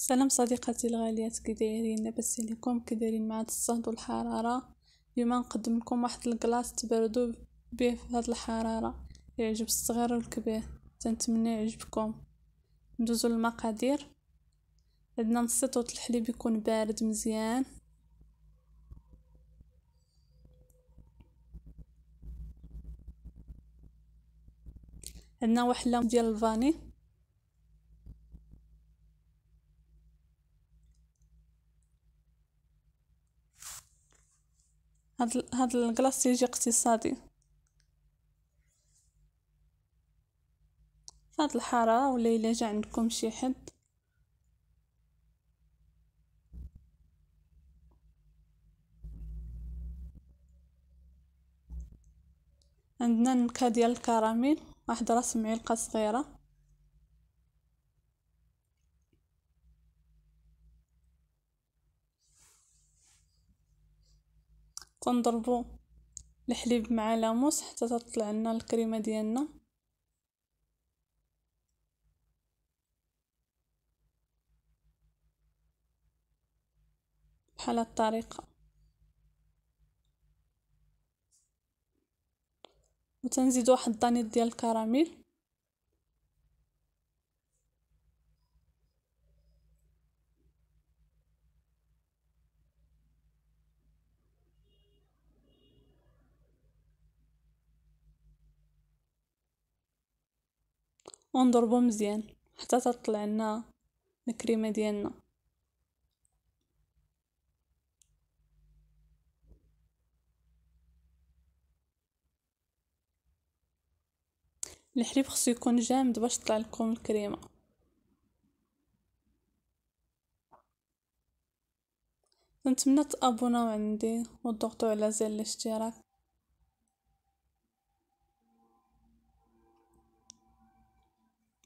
سلام صديقاتي الغاليات كي دايرين لاباس عليكم كي دايرين مع الصهد والحراره اليوم نقدم لكم واحد الكلاص تبردوا به في هاد الحراره يعجب الصغير والكبير تنتمنى يعجبكم ندوزو للمقادير عندنا نص طوط الحليب يكون بارد مزيان عندنا واحد لام ديال الفاني هاد هاد الكلاص تيجي اقتصادي هاد الحاره ولا الا جا عندكم شي حد عندنا النكهه ديال الكراميل واحد راس معلقه صغيره تنضربو الحليب مع لاموس حتى تطلع لنا الكريمه ديالنا بحال هاد الطريقه وتنزيد واحد الدانيط ديال الكراميل ونضربو مزيان حتى تطلع لنا الكريمه ديالنا الحليب خصو يكون جامد باش تطلع لكم الكريمه نتمنى تابوناو عندي وتضغطوا على زر الاشتراك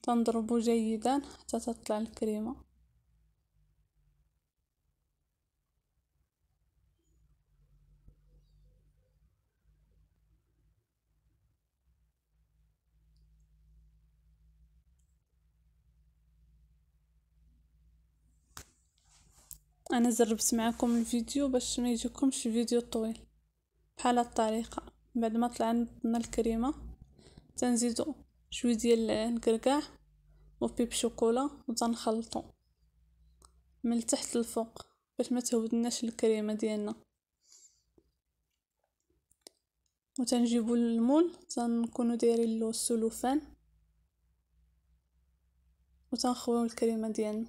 تنضربه جيدا حتى تطلع الكريمة انا جربت معكم الفيديو باش ما يجيكمش فيديو طويل بحال الطريقه بعد ما طلعنا الكريمه تنزيدو شوي ديال الكركاع وبيب شوكولا وتنخلطو من التحت للفوق باش ما تهودناش الكريمه ديالنا وتنجيبو المول تنكونو دايرين له السلوفان وتنخويو الكريمه ديالنا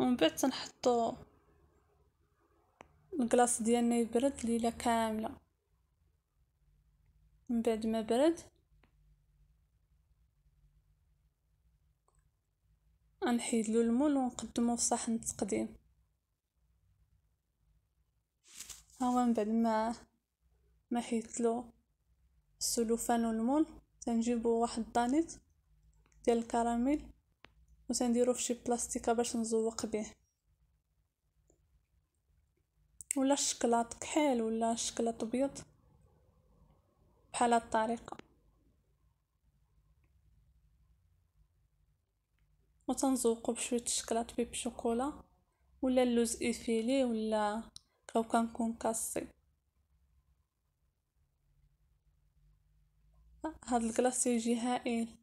ومن بعد تنحطو الكلاص ديالنا يبرد ليله كامله من بعد ما برد غنحيدلو المول ونقدمه في صحن التقديم ها هو من بعد ما ما له السلوفان والمول تنجيبو واحد الدانيت ديال الكراميل وتنديرو فشي بلاستيكه باش نزوق به ولا الشكلاط كحل ولا الشكلاط ابيض بحال هاد الطريقه وتنزوقو بشويه الشكلاط بيب شوكولا ولا اللوز ايفيلي ولا كوكا كونكاسي هاد الكلاص يجي هائل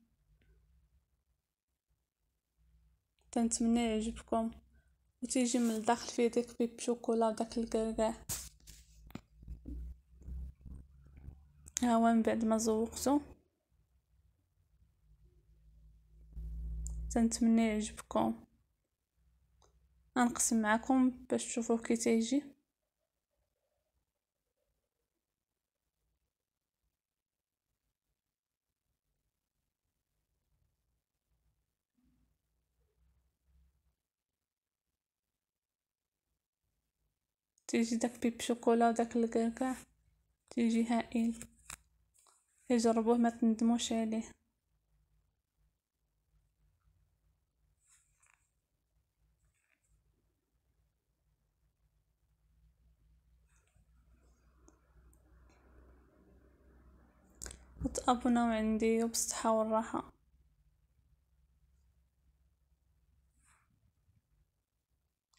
تنتمنى يعجبكم وتيجي من الداخل فيه ديك بيب شوكولا وداك الكركاع ها هو من بعد ما زوقته تنتمنى يعجبكم غنقسم معكم باش تشوفوه كي تيجي تيجي داك بيب شوكولا وداك الكركاع تيجي هائل يجربوه ما تندموش عليه أبونا عندي وبالصحه والراحه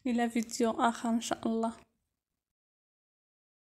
الى فيديو اخر ان شاء الله